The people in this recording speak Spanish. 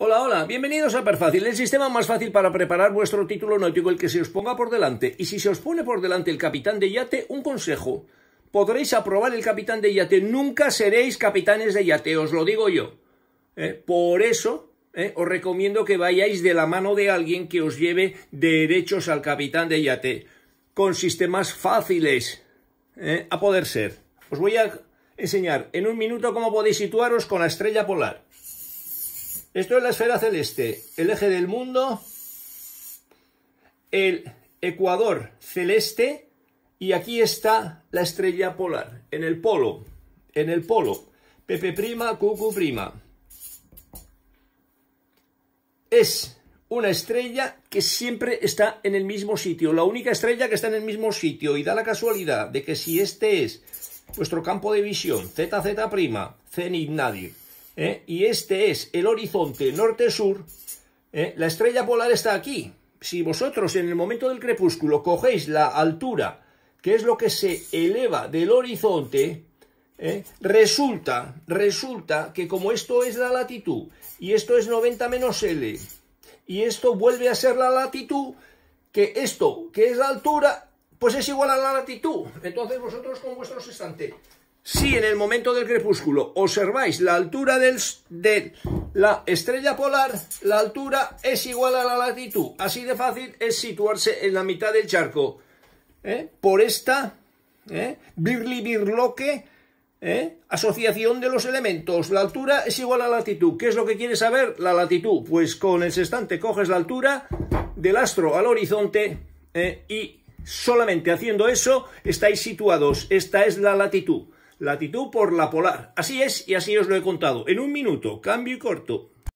Hola, hola, bienvenidos a Perfácil, el sistema más fácil para preparar vuestro título náutico, el que se os ponga por delante. Y si se os pone por delante el capitán de yate, un consejo. Podréis aprobar el capitán de yate, nunca seréis capitanes de yate, os lo digo yo. Eh, por eso eh, os recomiendo que vayáis de la mano de alguien que os lleve derechos al capitán de yate, con sistemas fáciles eh, a poder ser. Os voy a enseñar en un minuto cómo podéis situaros con la estrella polar. Esto es la esfera celeste, el eje del mundo, el ecuador celeste y aquí está la estrella polar, en el polo, en el polo, Pepe prima, Cucu prima. Es una estrella que siempre está en el mismo sitio, la única estrella que está en el mismo sitio y da la casualidad de que si este es vuestro campo de visión, ZZ', cenit nadie. ¿eh? y este es el horizonte norte-sur, ¿eh? la estrella polar está aquí. Si vosotros en el momento del crepúsculo cogéis la altura, que es lo que se eleva del horizonte, ¿eh? resulta, resulta que como esto es la latitud, y esto es 90 menos L, y esto vuelve a ser la latitud, que esto, que es la altura, pues es igual a la latitud. Entonces vosotros con vuestros estantes si en el momento del crepúsculo observáis la altura del, de la estrella polar, la altura es igual a la latitud. Así de fácil es situarse en la mitad del charco. ¿eh? Por esta ¿eh? birli birloque ¿eh? asociación de los elementos. La altura es igual a la latitud. ¿Qué es lo que quieres saber? La latitud. Pues con el sextante coges la altura del astro al horizonte y solamente haciendo eso estáis situados. Esta es la latitud latitud por la polar. Así es y así os lo he contado. En un minuto, cambio y corto.